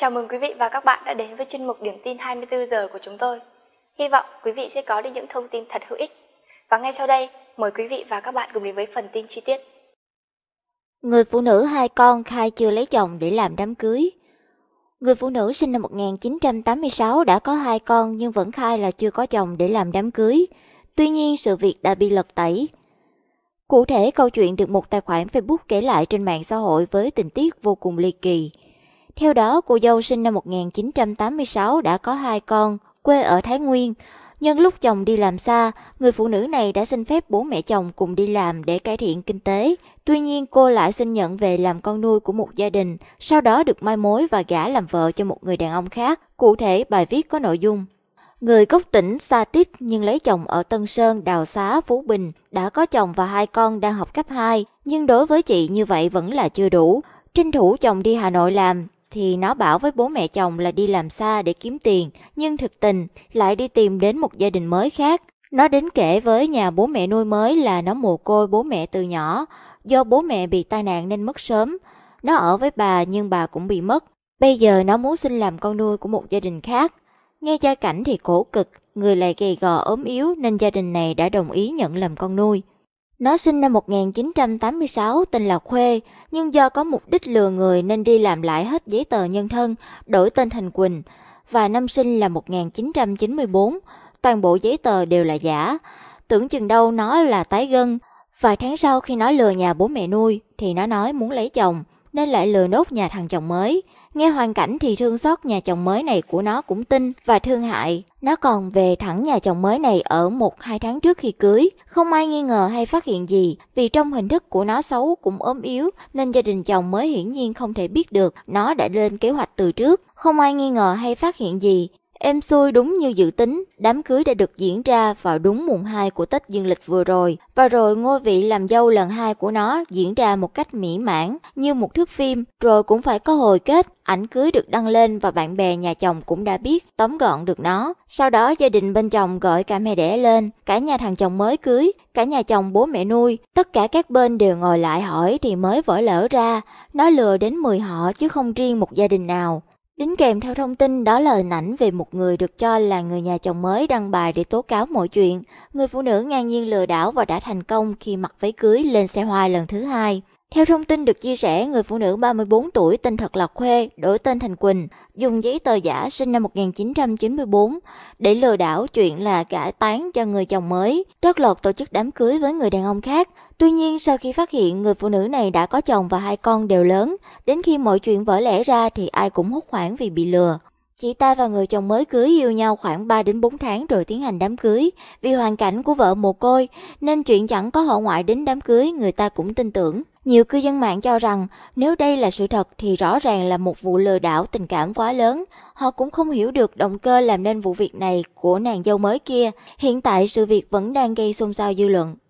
Chào mừng quý vị và các bạn đã đến với chuyên mục Điểm tin 24 giờ của chúng tôi. Hy vọng quý vị sẽ có được những thông tin thật hữu ích. Và ngay sau đây, mời quý vị và các bạn cùng đến với phần tin chi tiết. Người phụ nữ hai con khai chưa lấy chồng để làm đám cưới. Người phụ nữ sinh năm 1986 đã có hai con nhưng vẫn khai là chưa có chồng để làm đám cưới. Tuy nhiên, sự việc đã bị lật tẩy. Cụ thể, câu chuyện được một tài khoản Facebook kể lại trên mạng xã hội với tình tiết vô cùng ly kỳ – theo đó, cô dâu sinh năm 1986 đã có hai con, quê ở Thái Nguyên. Nhân lúc chồng đi làm xa, người phụ nữ này đã xin phép bố mẹ chồng cùng đi làm để cải thiện kinh tế. Tuy nhiên, cô lại xin nhận về làm con nuôi của một gia đình, sau đó được mai mối và gả làm vợ cho một người đàn ông khác. Cụ thể, bài viết có nội dung Người gốc tỉnh Sa Tít nhưng lấy chồng ở Tân Sơn, Đào Xá, Phú Bình, đã có chồng và hai con đang học cấp 2, nhưng đối với chị như vậy vẫn là chưa đủ. Tranh thủ chồng đi Hà Nội làm, thì nó bảo với bố mẹ chồng là đi làm xa để kiếm tiền, nhưng thực tình lại đi tìm đến một gia đình mới khác. Nó đến kể với nhà bố mẹ nuôi mới là nó mồ côi bố mẹ từ nhỏ, do bố mẹ bị tai nạn nên mất sớm. Nó ở với bà nhưng bà cũng bị mất. Bây giờ nó muốn xin làm con nuôi của một gia đình khác. Nghe gia cảnh thì khổ cực, người lại gầy gò ốm yếu nên gia đình này đã đồng ý nhận làm con nuôi. Nó sinh năm 1986 tên là Khuê, nhưng do có mục đích lừa người nên đi làm lại hết giấy tờ nhân thân, đổi tên thành Quỳnh và năm sinh là 1994. Toàn bộ giấy tờ đều là giả. Tưởng chừng đâu nó là tái gân. Vài tháng sau khi nó lừa nhà bố mẹ nuôi thì nó nói muốn lấy chồng, nên lại lừa nốt nhà thằng chồng mới. Nghe hoàn cảnh thì thương xót nhà chồng mới này của nó cũng tin và thương hại. Nó còn về thẳng nhà chồng mới này ở một hai tháng trước khi cưới. Không ai nghi ngờ hay phát hiện gì vì trong hình thức của nó xấu cũng ốm yếu nên gia đình chồng mới hiển nhiên không thể biết được nó đã lên kế hoạch từ trước. Không ai nghi ngờ hay phát hiện gì Em xui đúng như dự tính, đám cưới đã được diễn ra vào đúng mùng 2 của Tết Dương lịch vừa rồi. Và rồi ngôi vị làm dâu lần hai của nó diễn ra một cách mỹ mãn, như một thước phim, rồi cũng phải có hồi kết. Ảnh cưới được đăng lên và bạn bè nhà chồng cũng đã biết, tóm gọn được nó. Sau đó gia đình bên chồng gọi cả mẹ đẻ lên, cả nhà thằng chồng mới cưới, cả nhà chồng bố mẹ nuôi. Tất cả các bên đều ngồi lại hỏi thì mới vỡ lỡ ra. Nó lừa đến 10 họ chứ không riêng một gia đình nào. Đính kèm theo thông tin đó là hình ảnh về một người được cho là người nhà chồng mới đăng bài để tố cáo mọi chuyện. Người phụ nữ ngang nhiên lừa đảo và đã thành công khi mặc váy cưới lên xe hoa lần thứ hai. Theo thông tin được chia sẻ, người phụ nữ 34 tuổi tên thật là Khuê, đổi tên thành Quỳnh, dùng giấy tờ giả sinh năm 1994 để lừa đảo chuyện là cải tán cho người chồng mới, trót lọt tổ chức đám cưới với người đàn ông khác. Tuy nhiên, sau khi phát hiện người phụ nữ này đã có chồng và hai con đều lớn, đến khi mọi chuyện vỡ lẽ ra thì ai cũng hốt hoảng vì bị lừa. Chị ta và người chồng mới cưới yêu nhau khoảng 3 đến 4 tháng rồi tiến hành đám cưới. Vì hoàn cảnh của vợ mồ côi nên chuyện chẳng có họ ngoại đến đám cưới người ta cũng tin tưởng. Nhiều cư dân mạng cho rằng nếu đây là sự thật thì rõ ràng là một vụ lừa đảo tình cảm quá lớn. Họ cũng không hiểu được động cơ làm nên vụ việc này của nàng dâu mới kia. Hiện tại sự việc vẫn đang gây xôn xao dư luận.